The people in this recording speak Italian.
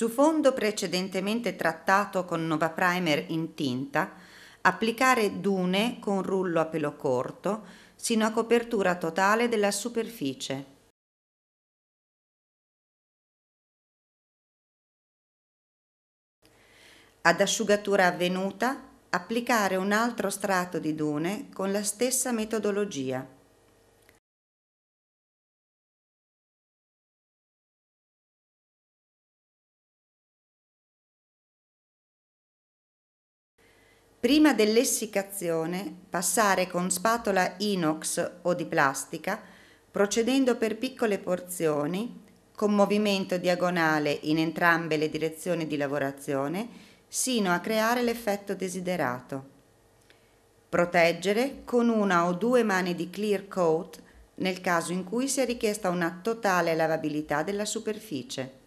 su fondo precedentemente trattato con Nova Primer in tinta, applicare dune con rullo a pelo corto sino a copertura totale della superficie. Ad asciugatura avvenuta, applicare un altro strato di dune con la stessa metodologia. Prima dell'essiccazione, passare con spatola inox o di plastica, procedendo per piccole porzioni, con movimento diagonale in entrambe le direzioni di lavorazione, sino a creare l'effetto desiderato. Proteggere con una o due mani di clear coat nel caso in cui sia richiesta una totale lavabilità della superficie.